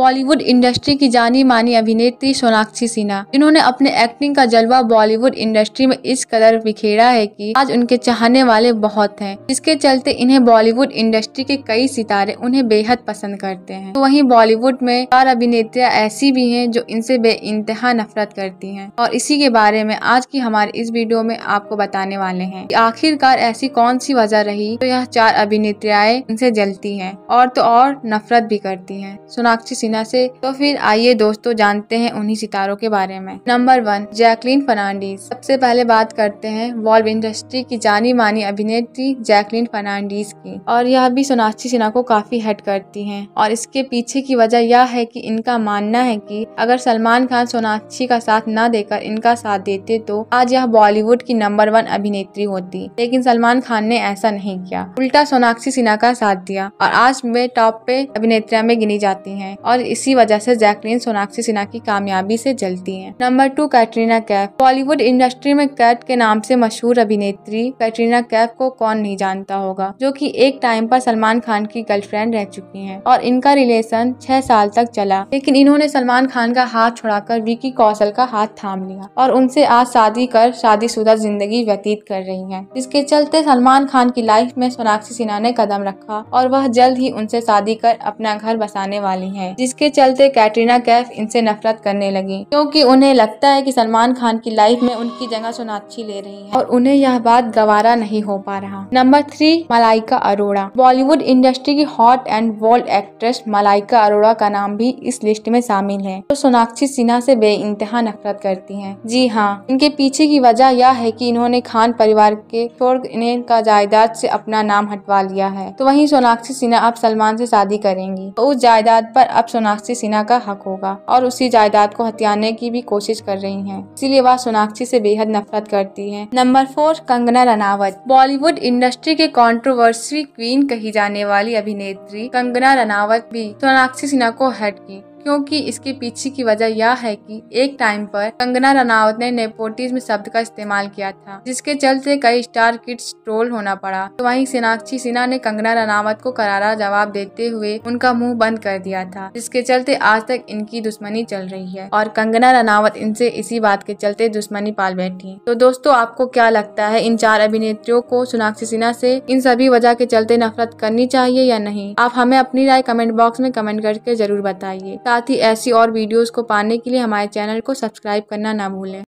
Bollywood industry की जानी मानी अभिनेत्री सोनाक्षी सिन्हा इन्होंने अपने एक्टिंग का जलवा बॉलीवुड इंडस्ट्री में इस कदर बिखेरा है कि आज उनके चाहने वाले बहुत हैं जिसके चलते इन्हें बॉलीवुड इंडस्ट्री के कई सितारे उन्हें बेहद पसंद करते हैं तो वहीं बॉलीवुड में चार अभिनेत्रियाँ ऐसी भी हैं जो इनसे बे नफरत करती है और इसी के बारे में आज की हमारे इस वीडियो में आपको बताने वाले है आखिरकार ऐसी कौन सी वजह रही तो यह चार अभिनेत्रियाँ इनसे जलती है और तो और नफरत भी करती है सोनाक्षी सिन्हा सिन्हा से तो फिर आइए दोस्तों जानते हैं उन्हीं सितारों के बारे में नंबर वन जैकलिन फर्नांडीज सबसे पहले बात करते हैं वॉल्व इंडस्ट्री की जानी मानी अभिनेत्री जैकलिन फर्नांडीज की और यह भी सोनाक्षी सिन्हा को काफी हेट करती है और इसके पीछे की वजह यह है की इनका मानना है की अगर सलमान खान सोनाक्षी का साथ न देकर इनका साथ देते तो आज यह बॉलीवुड की नंबर वन अभिनेत्री होती लेकिन सलमान खान ने ऐसा नहीं किया उल्टा सोनाक्षी सिन्हा का साथ दिया और आज वे टॉप पे अभिनेत्रियों में गिनी जाती हैं और और इसी वजह से जैकलीन सोनाक्षी सिन्हा की कामयाबी से जलती हैं number two Katrina Kaif Bollywood industry में कैट के नाम से मशहूर अभिनेत्री कैटरीना कैफ को कौन नहीं जानता होगा जो कि एक टाइम पर सलमान खान की गर्लफ्रेंड रह चुकी हैं और इनका रिलेशन छह साल तक चला लेकिन इन्होंने सलमान खान का हाथ छुड़ाकर विकी कौशल का हाथ थाम लिया और उनसे आज शादी कर शादीशुदा जिंदगी व्यतीत कर रही है जिसके चलते सलमान खान की लाइफ में सोनाक्षी सिन्हा ने कदम रखा और वह जल्द ही उनसे शादी कर अपना घर बसाने वाली है जिसके चलते कैटरीना कैफ इनसे नफरत करने लगी क्योंकि उन्हें लगता है कि सलमान खान की लाइफ में उनकी जगह सोनाक्षी ले रही है और उन्हें यह बात गवारा नहीं हो पा रहा number three Malaika Arora Bollywood industry की hot and world actress Malaika Arora का नाम भी इस लिस्ट में शामिल है जो सोनाक्षी सिन्हा से इंतहा नफरत करती है जी हाँ इनके पीछे की वजह यह है की इन्होंने खान परिवार के छोड़ इन्हें का जायदाद से अपना नाम हटवा लिया है तो वहीं सोनाक्षी सिन्हा अब सलमान से शादी करेंगी तो उस जायदाद पर अब सोनाक्षी सिन्हा का हक होगा और उसी जायदाद को हथियाने की भी कोशिश कर रही है इसीलिए वह सोनाक्षी से बेहद नफरत करती है number four Kangana Ranaut Bollywood industry के कॉन्ट्रोवर्सी क्वीन कही जाने वाली अभिनेत्री कंगना रनावत भी सोनाक्षी सिन्हा को हट की क्योंकि इसके पीछे की वजह यह है कि एक टाइम पर कंगना रनावत ने नेपोटिज्म शब्द का इस्तेमाल किया था जिसके चलते कई स्टार किड्स ट्रोल होना पड़ा तो वहीं सीनाक्षी सिन्हा ने कंगना रनावत को करारा जवाब देते हुए उनका मुंह बंद कर दिया था जिसके चलते आज तक इनकी दुश्मनी चल रही है और कंगना रनावत इनसे इसी बात के चलते दुश्मनी पाल बैठी तो दोस्तों आपको क्या लगता है इन चार अभिनेत्रियों को सोनाक्षी सिन्हा से इन सभी वजह के चलते नफरत करनी चाहिए या नहीं आप हमें अपनी राय कमेंट बॉक्स में कमेंट करके जरूर बताइए साथ ही ऐसी और वीडियोज़ को पाने के लिए हमारे चैनल को सब्सक्राइब करना ना भूलें